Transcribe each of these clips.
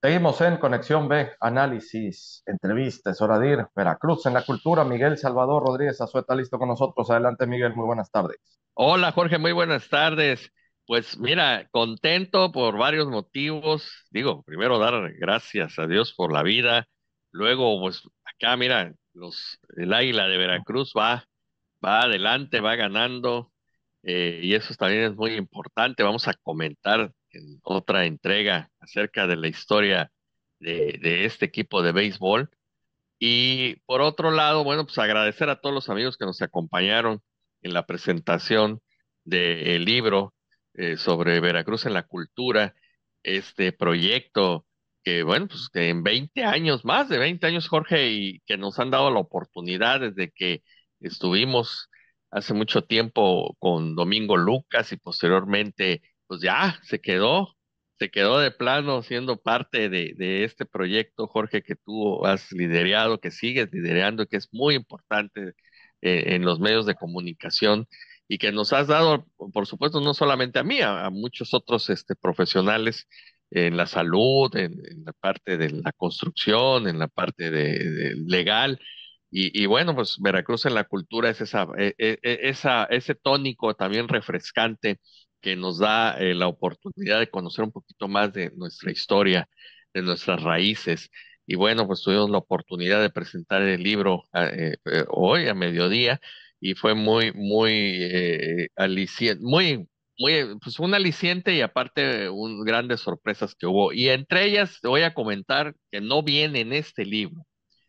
Seguimos en Conexión B, análisis, entrevistas, Oradir, Veracruz en la cultura. Miguel Salvador Rodríguez Azueta, listo con nosotros. Adelante, Miguel, muy buenas tardes. Hola, Jorge, muy buenas tardes. Pues mira, contento por varios motivos. Digo, primero dar gracias a Dios por la vida. Luego, pues acá, mira, los, el águila de Veracruz va, va adelante, va ganando. Eh, y eso también es muy importante. Vamos a comentar en otra entrega acerca de la historia de, este equipo de béisbol. Y por otro lado, bueno, pues agradecer a todos los amigos que nos acompañaron en la presentación del eh, libro eh, sobre Veracruz en la cultura, este proyecto que, bueno, pues que en 20 años, más de 20 años, Jorge, y que nos han dado la oportunidad desde que estuvimos hace mucho tiempo con Domingo Lucas y posteriormente pues ya se quedó, se quedó de plano siendo parte de, este proyecto, Jorge, que tú has liderado, que sigues liderando, que es muy importante eh, en los medios de comunicación y que nos has dado, por supuesto, no solamente a mí, a, muchos otros este, profesionales en la salud, en, la parte de la construcción, en la parte de, legal. Y, bueno, pues Veracruz en la cultura es esa, eh, eh, ese tónico también refrescante que nos da eh, la oportunidad de conocer un poquito más de nuestra historia, de nuestras raíces. Y bueno, pues tuvimos la oportunidad de presentar el libro ah, eh, eh, hoy a mediodía y fue muy, muy aliciente, muy, muy, pues un aliciente y aparte un, grandes sorpresas que hubo. Y entre ellas voy a comentar que no viene en este libro,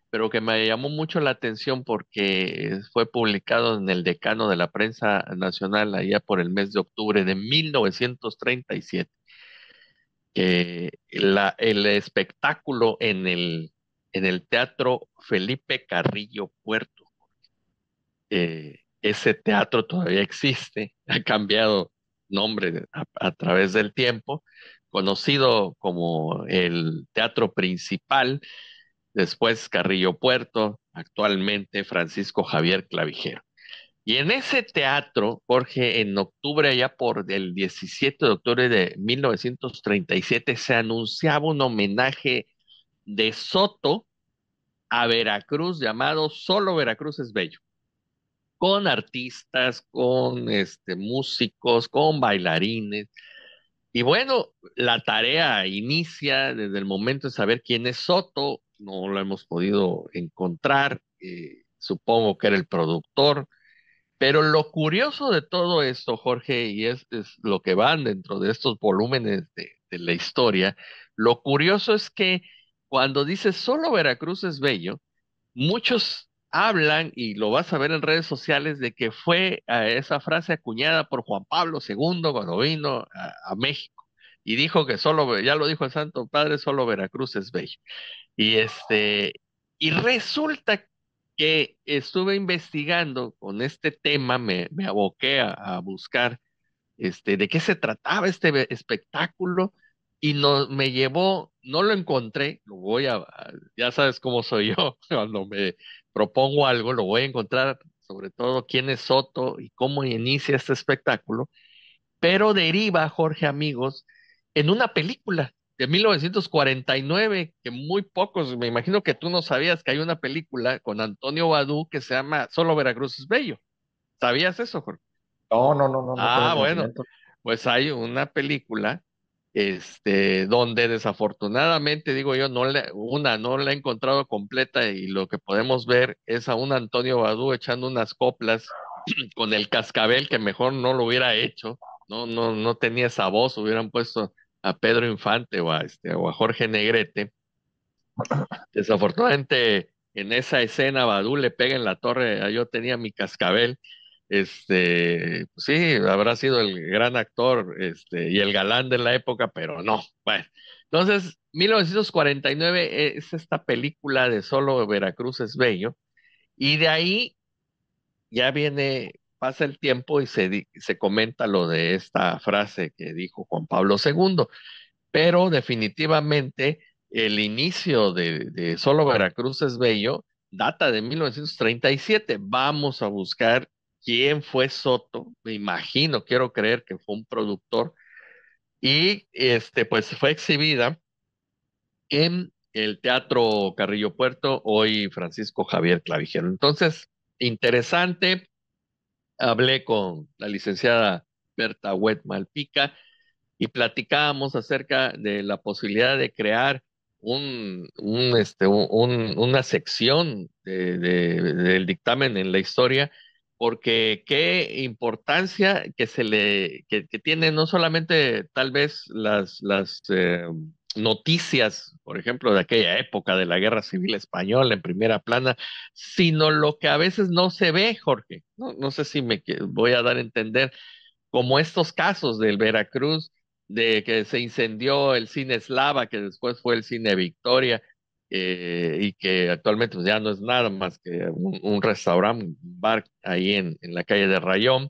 pero que me llamó mucho la atención porque fue publicado en el decano de la prensa nacional allá por el mes de octubre de 1937, que la, el espectáculo en el, en el Teatro Felipe Carrillo Puerto, eh, ese teatro todavía existe, ha cambiado nombre a, a través del tiempo, conocido como el Teatro Principal, después Carrillo Puerto, actualmente Francisco Javier Clavijero. Y en ese teatro, Jorge, en octubre, allá por el 17 de octubre de 1937, se anunciaba un homenaje de Soto a Veracruz llamado Solo Veracruz es Bello, con artistas, con este, músicos, con bailarines. Y bueno, la tarea inicia desde el momento de saber quién es Soto, no lo hemos podido encontrar, eh, supongo que era el productor, pero lo curioso de todo esto, Jorge, y es, lo que van dentro de estos volúmenes de, la historia, lo curioso es que cuando dices solo Veracruz es bello, muchos hablan, y lo vas a ver en redes sociales, de que fue eh, esa frase acuñada por Juan Pablo II cuando vino a México y dijo que solo, ya lo dijo el Santo Padre, solo Veracruz es bello, Y este, y resulta que estuve investigando con este tema, me, me aboqué a, a buscar este, de qué se trataba este espectáculo y no, me llevó, no lo encontré, lo voy a, ya sabes cómo soy yo, cuando me propongo algo, lo voy a encontrar, sobre todo quién es Soto y cómo inicia este espectáculo, pero deriva, Jorge amigos, en una película de 1949, que muy pocos, me imagino que tú no sabías que hay una película con Antonio Badú que se llama Solo Veracruz es Bello. ¿Sabías eso, Jorge? No, no, no, no. Ah, bueno, pues hay una película este, donde desafortunadamente, digo yo, no le, una no la he encontrado completa y lo que podemos ver es a un Antonio Badú echando unas coplas con el cascabel que mejor no lo hubiera hecho, no, no, no tenía esa voz, hubieran puesto a Pedro Infante o a, este, Jorge Negrete. Desafortunadamente, en esa escena, Badú le pega en la torre, ah, yo tenía mi cascabel. Este, pues sí, habrá sido el gran actor este, y el galán de la época, pero no. entonces, 1949 e, es esta película de solo Veracruz es bello, y de ahí ya viene pasa el tiempo y se, comenta lo de esta frase que dijo Juan Pablo II, pero definitivamente el inicio de, Solo Veracruz es Bello data de 1937. Vamos a buscar quién fue Soto, me imagino, quiero creer que fue un productor, y este, pues fue exhibida en el Teatro Carrillo Puerto, hoy Francisco Javier Clavijero. Entonces, interesante, hablé con la licenciada Berta Huet Malpica y platicábamos acerca de la posibilidad de crear este, una sección del dictamen en la historia, porque qué importancia que se le que, tiene no solamente tal vez las, las eh, noticias, por ejemplo, de aquella época de la Guerra Civil Española en primera plana, sino lo que a veces no se ve, Jorge. No, sé si me voy a dar a entender, como estos casos del Veracruz, de que se incendió el cine Eslava, que después fue el cine Victoria, eh, y que actualmente pues, ya no es nada más que un, restaurante, bar ahí en la calle de Rayón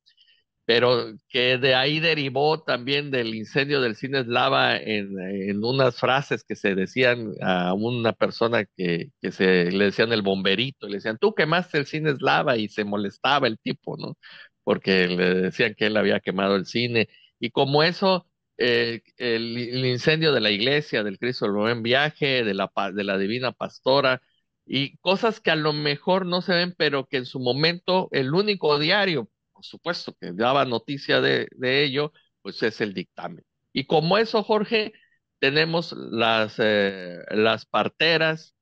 pero que de ahí derivó también del incendio del cine Slava en, en unas frases que se decían a una persona que, se le decían el bomberito, le decían, tú quemaste el cine Slava, y se molestaba el tipo, ¿no? Porque le decían que él había quemado el cine. Y como eso, eh, el, incendio de la iglesia, del Cristo del Buen Viaje, de la, de la Divina Pastora, y cosas que a lo mejor no se ven, pero que en su momento el único diario supuesto, que daba noticia de, ello, pues es el dictamen. Y como eso, Jorge, tenemos las, eh, las parteras,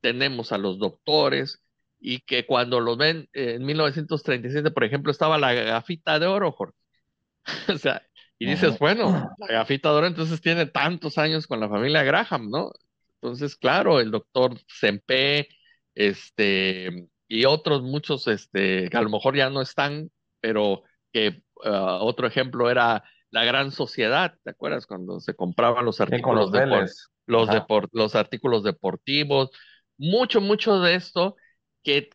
tenemos a los doctores, y que cuando los ven eh, en 1937, por ejemplo, estaba la gafita de oro, Jorge. o sea, y dices, bueno, la gafita de oro entonces tiene tantos años con la familia Graham, ¿no? Entonces, claro, el doctor Sempe, este, y otros muchos, este, que a lo mejor ya no están, pero que ah, otro ejemplo era la gran sociedad, ¿te acuerdas? Cuando se compraban los artículos, de los, artículos deportivos, mucho, mucho de esto que,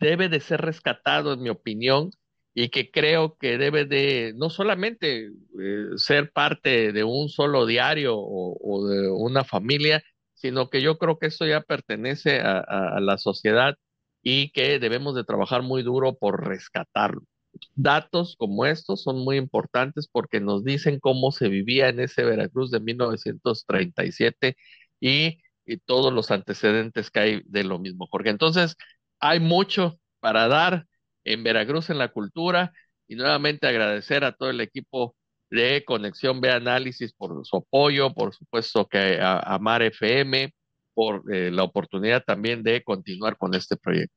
debe de ser rescatado, en mi opinión, y que creo que debe de no solamente eh, ser parte de un solo diario o, de una familia, sino que yo creo que esto ya pertenece a la sociedad y que debemos de trabajar muy duro por rescatarlo datos como estos son muy importantes porque nos dicen cómo se vivía en ese Veracruz de 1937 y, todos los antecedentes que hay de lo mismo, Porque Entonces, hay mucho para dar en Veracruz en la cultura y nuevamente agradecer a todo el equipo de Conexión B Análisis por su apoyo, por supuesto que a, a Mar FM por eh, la oportunidad también de continuar con este proyecto.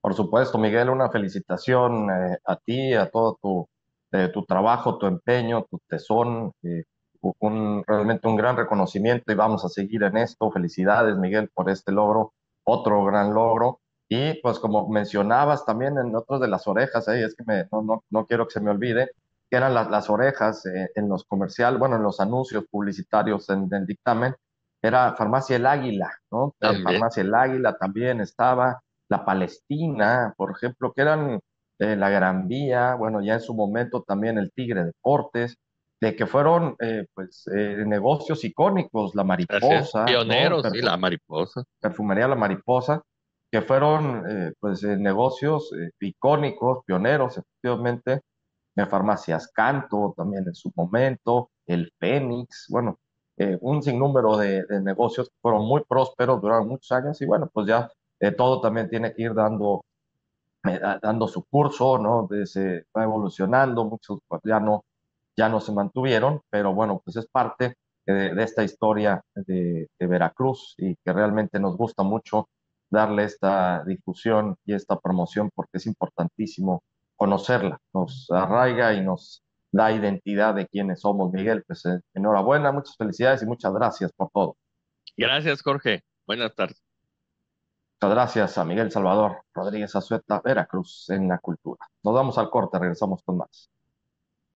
Por supuesto, Miguel, una felicitación eh, a ti, a todo tu, eh, tu trabajo, tu empeño, tu tesón. Eh, un, realmente un gran reconocimiento y vamos a seguir en esto. Felicidades, Miguel, por este logro, otro gran logro. Y pues como mencionabas también en otros de las orejas, ahí es que me, no, no, quiero que se me olvide, que eran las, las orejas en los comerciales, bueno, en los anuncios publicitarios en, el dictamen, era Farmacia El Águila, ¿no? Farmacia El Águila también estaba, la Palestina, por ejemplo, que eran eh, la Gran Vía, bueno, ya en su momento también el Tigre Deportes, de que fueron eh, pues eh, negocios icónicos, la mariposa. Pioneros, sí, la mariposa. Perfumería La Mariposa, que fueron pues negocios icónicos, pioneros, efectivamente, de farmacias Canto también en su momento, el Fénix, bueno, un sinnúmero de, de negocios que fueron muy prósperos, duraron muchos años y bueno, pues ya eh, todo también tiene que ir dando, eh, dando su curso, ¿no? Se va evolucionando, muchos pues ya, no, ya no se mantuvieron, pero bueno, pues es parte eh, de, esta historia de, Veracruz y que realmente nos gusta mucho darle esta discusión y esta promoción porque es importantísimo conocerla, nos arraiga y nos da identidad de quienes somos. Miguel, pues enhorabuena, muchas felicidades y muchas gracias por todo. Gracias, Jorge. Buenas tardes. Muchas gracias a Miguel Salvador Rodríguez Azueta, Veracruz, en la cultura. Nos damos al corte, regresamos con más.